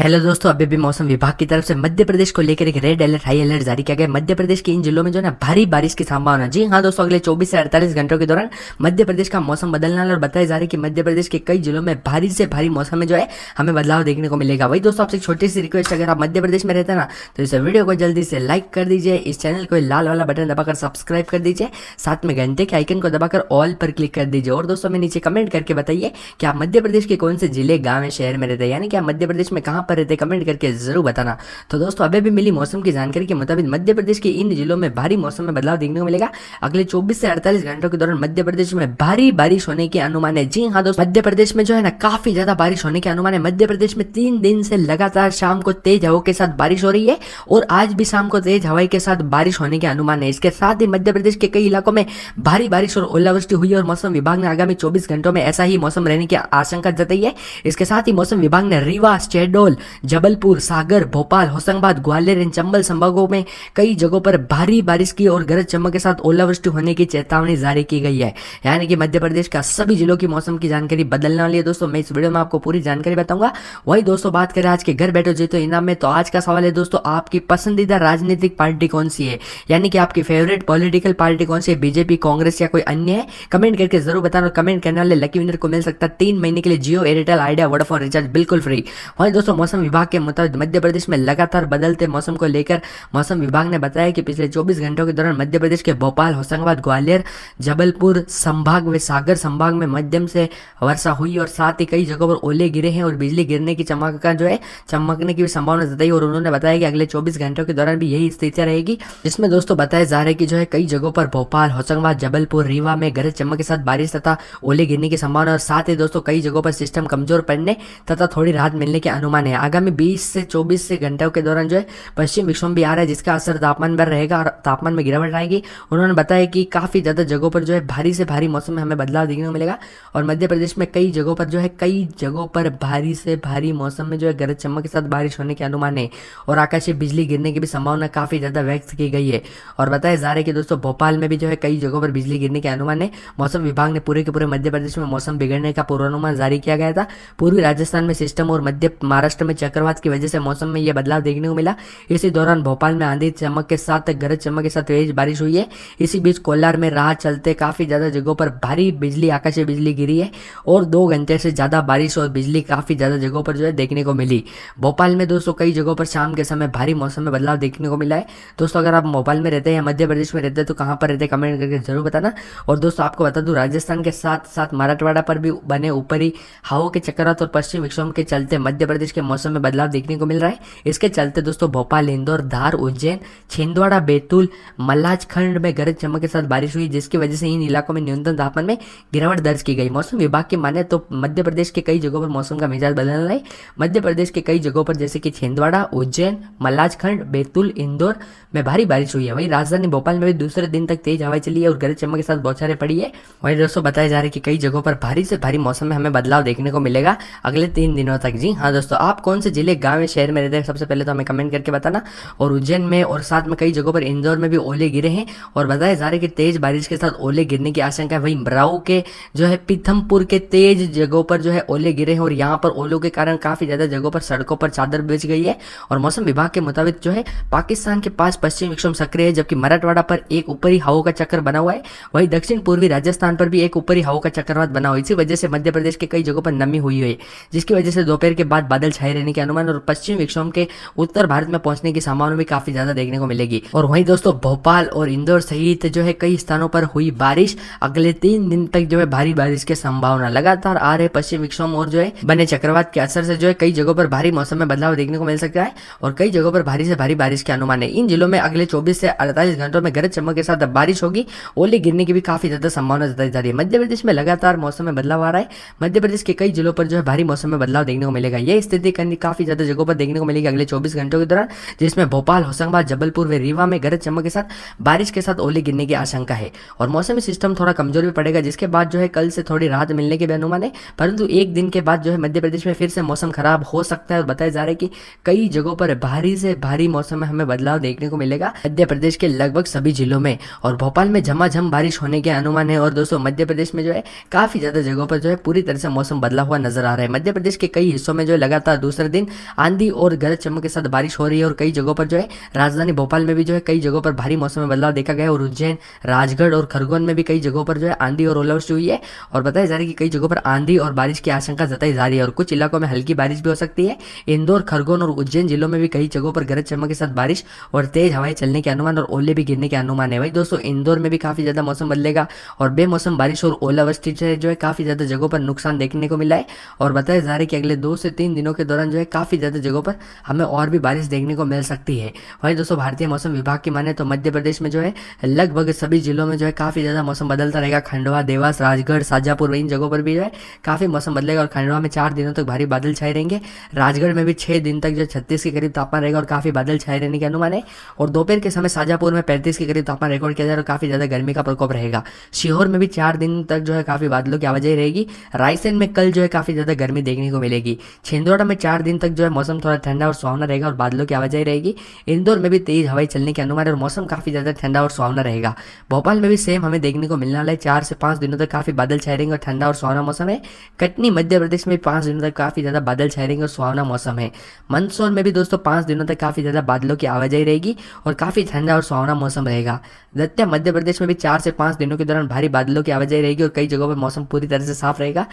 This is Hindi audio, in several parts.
हेलो दोस्तों अभी भी मौसम विभाग की तरफ से मध्य प्रदेश को लेकर एक रेड अलर्ट हाई अलर्ट जारी किया गया मध्य प्रदेश के इन जिलों में जो है भारी बारिश की संभावना जी हाँ दोस्तों अगले 24 से 48 घंटों के दौरान मध्य प्रदेश का मौसम बदलना और बताया जा रहा है कि मध्य प्रदेश के कई जिलों में भारी से भारी मौसम में जो है हमें बदलाव देखने को मिलेगा वही दोस्तों आपसे छोटी सी रिक्वेस्ट अगर आप मध्य प्रदेश में रहते ना तो इस वीडियो को जल्दी से लाइक कर दीजिए इस चैनल को लाल वाला बटन दबाकर सब्सक्राइब कर दीजिए साथ में घंटे के आइकन को दबाकर ऑल पर क्लिक कर दीजिए और दोस्तों में नीचे कमेंट करके बताइए कि आप मध्य प्रदेश के कौन से जिले गाँव शहर में रहते हैं यानी कि आप मध्य प्रदेश में कहाँ पर रहते कमेंट करके जरूर बताना तो दोस्तों अभी भी मिली मौसम की जानकारी के मुताबिक मध्य प्रदेश के इन जिलों में भारी मौसम में बदलाव देखने को मिलेगा अगले चौबीस से अड़तालीस घंटों के दौरान मध्य प्रदेश में भारी बारिश होने के अनुमान है जी हाँ दोस्तों मध्य प्रदेश में जो है ना काफी ज्यादा बारिश होने के अनुमान है मध्य प्रदेश में तीन दिन से लगातार शाम को तेज हवा के साथ बारिश हो रही है और आज भी शाम को तेज हवाई के साथ बारिश होने के अनुमान है इसके साथ ही मध्य प्रदेश के कई इलाकों में भारी बारिश और ओलावृष्टि हुई और मौसम विभाग ने आगामी चौबीस घंटों में ऐसा ही मौसम रहने की आशंका जताई है इसके साथ ही मौसम विभाग ने रीवा शेडोल जबलपुर सागर भोपाल होशंगाबाद ग्वालियर एंड चंबल संभागों में कई जगहों पर भारी बारिश की और गरज चमक के साथ ओलावृष्टि होने की चेतावनी जारी की गई है यानी कि मध्य प्रदेश का सभी जिलों की मौसम की जानकारी बदलने वाली है दोस्तों मैं इस वीडियो में आपको पूरी जानकारी बताऊंगा वही दोस्तों बात करें आज के घर बैठे जीतो इनाम में तो आज का सवाल है दोस्तों आपकी पसंदीदा राजनीतिक पार्टी कौन सी है यानी कि आपकी फेवरेट पॉलिटिकल पार्टी कौन सी है बीजेपी कांग्रेस या कोई अन्य है कमेंट करके जरूर बताना कमेंट करने वाले लकी विनर को मिल सकता है तीन महीने के लिए Jio Airtel Idea Vodafone recharge बिल्कुल फ्री वही दोस्तों मौसम विभाग के मुताबिक मध्य प्रदेश में लगातार बदलते मौसम को लेकर मौसम विभाग ने बताया कि पिछले 24 घंटों के दौरान मध्य प्रदेश के भोपाल होशंगाबाद ग्वालियर जबलपुर संभाग व सागर संभाग में मध्यम से वर्षा हुई और साथ ही कई जगहों पर ओले गिरे हैं और बिजली गिरने की चमक का जो है चमकने की संभावना जताई और उन्होंने बताया कि अगले चौबीस घंटों के दौरान भी यही स्थिति रहेगी जिसमें दोस्तों बताया जा रहा है कि जो है कई जगहों पर भोपाल होशंगाबाद जबलपुर रीवा में गरज चमक के साथ बारिश तथा ओले गिरने की संभावना और साथ ही दोस्तों कई जगहों पर सिस्टम कमजोर पड़ने तथा थोड़ी राहत मिलने के अनुमान है हैं आगामी 20 से 24 से घंटों के दौरान जो है पश्चिम विक्षोभ भी आ रहा है जिसका असर तापमान पर रहेगा और तापमान में गिरावट आएगी उन्होंने बताया कि काफ़ी ज़्यादा जगहों पर जो है भारी से भारी मौसम में हमें बदलाव देखने को मिलेगा और मध्य प्रदेश में कई जगहों पर जो है कई जगहों पर भारी से भारी मौसम में जो है गरज चमक के साथ बारिश होने के अनुमान है और आकाशीय बिजली गिरने की भी संभावना काफ़ी ज़्यादा व्यक्त की गई है और बताया जा रहा है कि दोस्तों भोपाल में भी जो है कई जगहों पर बिजली गिरने के अनुमान है मौसम विभाग ने पूरे के पूरे मध्य प्रदेश में मौसम बिगड़ने का पूर्वानुमान जारी किया गया था पूर्वी राजस्थान में सिस्टम और मध्य महाराष्ट्र में चक्रवात की वजह से मौसम में यह बदलाव देखने को मिला इसी दौरान भोपाल में आंधी चमक के साथ गरज चमक के साथ तेज बारिश हुई है इसी बीच कोलार में राह चलते काफ़ी ज़्यादा जगहों पर भारी बिजली आकाशीय बिजली गिरी है और दो घंटे से ज़्यादा बारिश और बिजली काफ़ी ज़्यादा जगहों पर जो है देखने को मिली भोपाल में दोस्तों कई जगहों पर शाम के समय भारी मौसम में बदलाव देखने को मिला है दोस्तों अगर आप भोपाल में रहते हैं या मध्य प्रदेश में रहते हैं तो कहाँ पर रहते कमेंट करके जरूर बताना और दोस्तों आपको बता दू राजस्थान के साथ साथ मराठवाड़ा पर भी बने ऊपरी हवाओं के चक्रवात और पश्चिम विक्षोभ के चलते मध्य प्रदेश के मौसम में बदलाव देखने को मिल रहा है इसके चलते दोस्तों भोपाल इंदौर धार उज्जैन छिंदवाड़ा बैतूल मल्लाजखंड में गरज चमक के साथ बारिश हुई जिसकी वजह से इन इलाकों में न्यूनतम तापमान में गिरावट दर्ज की गई मौसम विभाग की माने तो मध्य प्रदेश के कई जगहों पर मौसम का मिजाज बदल रहा है मध्य प्रदेश के कई जगहों पर जैसे कि छिंदवाड़ा उज्जैन मल्लाजखंड बैतूल इंदौर में भारी बारिश हुई है वही राजधानी भोपाल में भी दूसरे दिन तक तेज हवाएं चली है और गरज चमक के साथ बौछारें पड़ी है वहीं दोस्तों बताया जा रहा है कि कई जगहों पर भारी से भारी मौसम में हमें बदलाव देखने को मिलेगा अगले तीन दिनों तक जी हाँ दोस्तों आप आप कौन से जिले गाँव या शहर में रहते हैं सबसे पहले तो हमें कमेंट करके बताना और उज्जैन में और साथ में कई जगहों पर इंदौर में भी ओले गिरे हैं और बताया जा रहा है कि तेज बारिश के साथ ओले गिरने की आशंका है वहीं ब्राऊ के जो है पीथमपुर के तेज जगहों पर जो है ओले गिरे हैं और यहाँ पर ओलों के कारण काफ़ी ज़्यादा जगहों पर सड़कों पर चादर बिछ गई है और मौसम विभाग के मुताबिक जो है पाकिस्तान के पास पश्चिम विक्षोभ सक्रिय है जबकि मराठवाड़ा पर एक ऊपरी हवा का चक्कर बना हुआ है वहीं दक्षिण पूर्वी राजस्थान पर भी एक ऊपरी हवा का चक्रवात बना हुआ है इसी वजह से मध्य प्रदेश के कई जगहों पर नमी हुई है जिसकी वजह से दोपहर के बाद बादल छाए छाए रहने के अनुमान और पश्चिम विक्षोभ के उत्तर भारत में पहुंचने की संभावना भी काफी ज्यादा देखने को मिलेगी और वहीं दोस्तों भोपाल और इंदौर सहित जो है कई स्थानों पर हुई बारिश अगले तीन दिन तक जो है भारी बारिश की संभावना लगातार आ रहे पश्चिम विक्षोभ और जो है बने चक्रवात के असर से जो है कई जगहों पर भारी मौसम में बदलाव देखने को मिल सकता है और कई जगहों पर भारी से भारी बारिश के अनुमान है इन जिलों में अगले चौबीस से अड़तालीस घंटों में गरज चमक के साथ बारिश होगी ओले गिरने की भी काफी ज्यादा संभावना जताई जा रही है मध्य प्रदेश में लगातार मौसम में बदलाव आ रहा है मध्य प्रदेश के कई जिलों पर जो है भारी मौसम में बदलाव देखने को मिलेगा यह स्थिति करनी काफ़ी ज़्यादा जगहों पर देखने को मिलेगी अगले चौबीस घंटों के दौरान जिसमें भोपाल होशंगाबाद जबलपुर व रीवा में गरज चमक के साथ बारिश के साथ ओले गिरने की आशंका है और मौसमी सिस्टम थोड़ा कमजोर भी पड़ेगा जिसके बाद जो है कल से थोड़ी राहत मिलने के भी अनुमान है परंतु एक दिन के बाद जो है मध्य प्रदेश में फिर से मौसम खराब हो सकता है और बताया जा रहा है कि कई जगहों पर भारी से भारी मौसम में हमें बदलाव देखने को मिलेगा मध्य प्रदेश के लगभग सभी जिलों में और भोपाल में झमाझम बारिश होने के अनुमान है और दोस्तों मध्य प्रदेश में जो है काफ़ी ज़्यादा जगहों पर जो है पूरी तरह से मौसम बदला हुआ नजर आ रहा है मध्य प्रदेश के कई हिस्सों में जो लगातार दूसरे दिन आंधी और गरज चमक के साथ बारिश हो रही है और कई जगहों पर जो है राजधानी भोपाल में भी जो है कई जगहों पर भारी मौसम में बदलाव देखा गया और उज्जैन राजगढ़ और खरगोन में भी कई जगहों पर जो है आंधी और ओलावृष्टि हुई है और बताया जा रहा है कि कई जगहों पर आंधी और बारिश की आशंका जताई जा रही है और कुछ इलाकों में हल्की बारिश भी हो सकती है इंदौर खरगोन और उज्जैन जिलों में भी कई जगहों पर गरज चमक के साथ बारिश और तेज हवाएं चलने के अनुमान और ओले भी गिरने के अनुमान है भाई दोस्तों इंदौर में भी काफी ज्यादा मौसम बदलेगा और बेमौसम बारिश और ओलावृष्टि से जो है काफी ज्यादा जगहों पर नुकसान देखने को मिला है और बताया जा रहा है कि अगले दो से तीन दिनों के दौरान दौरान जो है काफ़ी ज़्यादा जगहों पर हमें और भी बारिश देखने को मिल सकती है वहीं दोस्तों भारतीय मौसम विभाग की माने तो मध्य प्रदेश में जो है लगभग सभी जिलों में जो है काफ़ी ज़्यादा मौसम बदलता रहेगा खंडवा देवास राजगढ़ शाजापुर इन जगहों पर भी जो है काफ़ी मौसम बदलेगा और खंडवा में चार दिनों तक भारी बादल छाए रहेंगे राजगढ़ में भी छः दिन तक जो छत्तीस के करीब तापमान रहेगा और काफ़ी बादल छाए रहने के अनुमान है और दोपहर के समय शाजापुर में पैंतीस के करीब तापमान रिकॉर्ड किया जा और काफ़ी ज़्यादा गर्मी का प्रकोप रहेगा सीहोर में भी चार दिन तक जो है काफ़ी बादलों की आवाजाही रहेगी रायसेन में कल जो है काफ़ी ज़्यादा गर्मी देखने को मिलेगी छिंदवाड़ा में चार दिन तक जो है मौसम थोड़ा ठंडा और सुहावना रहेगा और बादलों की आवाजाही रहेगी इंदौर में भी तेज हवाई चलने के अनुमान और मौसम काफ़ी ज़्यादा ठंडा और सुहावना रहेगा भोपाल में भी सेम हमें देखने को मिलने वाला है चार से पांच दिनों तक काफ़ी बादल छाए रहेंगे और ठंडा और सुहावना मौसम है कटनी मध्य प्रदेश में पांच दिनों तक काफ़ी ज़्यादा बादल छाए रहेंगे और सुहावना मौसम है मंदसौर में भी दोस्तों पांच दिनों तक काफ़ी ज़्यादा बादलों की आवाजाही रहेगी और काफ़ी ठंडा और सुहावना मौसम रहेगा दत्या मध्य प्रदेश में भी चार से पांच दिनों के दौरान भारी बादलों की आवाजाही रहेगी और कई जगहों पर मौसम पूरी तरह से साफ रहेगा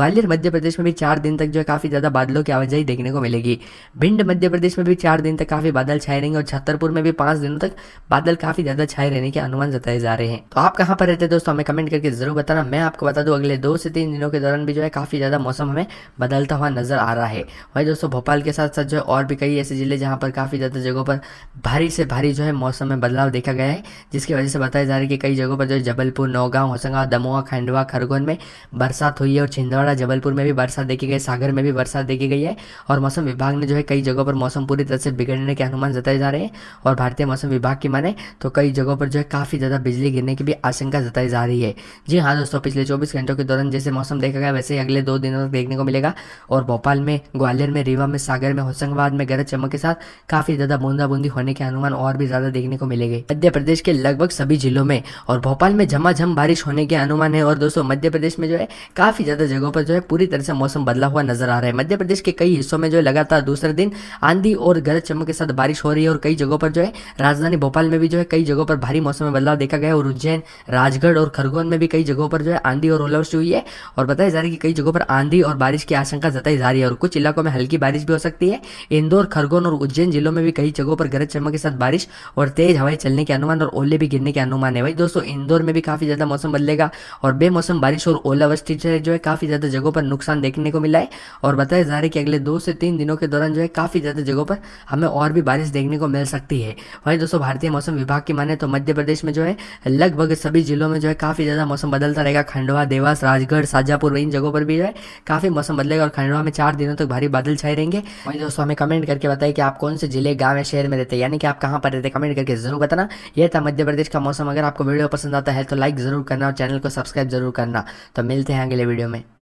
ग्वालियर मध्य प्रदेश में भी चार दिन तक जो है काफ़ी ज़्यादा बादलों की आवाजाही बारिश देखने को मिलेगी भिंड मध्य प्रदेश में भी चार दिन तक काफ़ी बादल छाए रहेंगे और छतरपुर में भी पांच दिनों तक बादल काफ़ी ज़्यादा छाए रहने के अनुमान जताए जा रहे हैं तो आप कहाँ पर रहते दोस्तों हमें कमेंट करके ज़रूर बताना मैं आपको बता दू अगले दो से तीन दिनों के दौरान भी जो है काफ़ी ज़्यादा मौसम हमें बदलता हुआ नज़र आ रहा है वही दोस्तों भोपाल के साथ साथ जो है और भी कई ऐसे ज़िले जहाँ पर काफ़ी ज़्यादा जगहों पर भारी से भारी जो है मौसम में बदलाव देखा गया है जिसकी वजह से बताया जा रहा है कि कई जगहों पर जो है जबलपुर नौगांव होशंगाबाद दमोहा खंडवा खरगोन में बरसात हुई है और छिंदवाड़ा जबलपुर में भी बरसात देखी गई सागर में भी बरसात देखी गई है और मौसम विभाग ने जो है कई जगहों पर मौसम पूरी तरह से बिगड़ने के अनुमान जताए जा रहे हैं और भारतीय मौसम विभाग की माने तो कई जगहों पर जो है काफ़ी ज़्यादा बिजली गिरने की भी आशंका जताई जा रही है जी हाँ दोस्तों पिछले चौबीस घंटों के दौरान जैसे मौसम देखा गया वैसे ही अगले दो दिनों तक देखने को मिलेगा और भोपाल में ग्वालियर में रीवा में सागर में होशंगाबाद में गरज चमक के साथ काफ़ी ज़्यादा बूंदाबूंदी होने के अनुमान और भी ज़्यादा देखने को मिलेंगे मध्य प्रदेश के लगभग सभी जिलों में और भोपाल में झमाझम बारिश होने के अनुमान है और दोस्तों मध्य प्रदेश में जो है काफ़ी ज़्यादा जगहों पर जो है पूरी तरह से मौसम बदला हुआ नजर आ रहा है मध्य प्रदेश के कई कई हिस्सों में जो है लगातार दूसरे दिन आंधी और गरज चमक के साथ बारिश हो रही है और कई जगहों पर जो है राजधानी भोपाल में भी जो है कई जगहों पर भारी मौसम में बदलाव देखा गया और उज्जैन राजगढ़ और खरगोन में भी कई जगहों पर जो है आंधी और ओलावृष्टि हुई है और बताया जा रहा है कि कई जगहों पर आंधी और बारिश की आशंका जताई जा रही है और कुछ इलाकों में हल्की बारिश भी हो सकती है इंदौर खरगोन और उज्जैन जिलों में भी कई जगहों पर गरज चमक के साथ बारिश और तेज हवाएं चलने के अनुमान और ओले भी गिरने के अनुमान है वही दोस्तों इंदौर में भी काफी ज्यादा मौसम बदलेगा और बेमौसम बारिश और ओलावृष्टि से जो है काफी ज्यादा जगहों पर नुकसान देखने को मिला है और बताया जा रहा है कि अगले दो से तीन दिनों के दौरान जो है काफ़ी ज़्यादा जगहों पर हमें और भी बारिश देखने को मिल सकती है वहीं दोस्तों भारतीय मौसम विभाग की माने तो मध्य प्रदेश में जो है लगभग सभी जिलों में जो है काफ़ी ज़्यादा मौसम बदलता रहेगा खंडवा देवास राजगढ़ शाजापुर इन जगहों पर भी जो है काफ़ी मौसम बदलेगा और खंडवा में चार दिनों तक भारी बादल छाए रहेंगे वहीं दोस्तों हमें कमेंट करके बताए कि आप कौन से जिले गाँव या शहर में रहते हैं यानी कि आप कहाँ पर रहते कमेंट करके जरूर बताना यह था मध्य प्रदेश का मौसम अगर आपको वीडियो पसंद आता है तो लाइक जरूर करना और चैनल को सब्सक्राइब जरूर करना तो मिलते हैं अगले वीडियो में